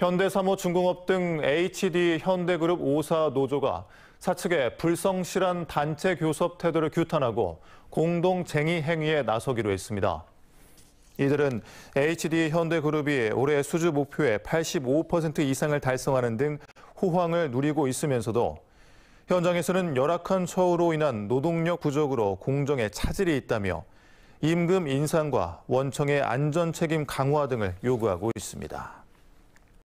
현대사모중공업 등 HD 현대그룹 5사 노조가 사측의 불성실한 단체 교섭 태도를 규탄하고 공동쟁의 행위에 나서기로 했습니다. 이들은 HD 현대그룹이 올해 수주 목표의 85% 이상을 달성하는 등 호황을 누리고 있으면서도 현장에서는 열악한 처우로 인한 노동력 부족으로 공정에 차질이 있다며 임금 인상과 원청의 안전 책임 강화 등을 요구하고 있습니다.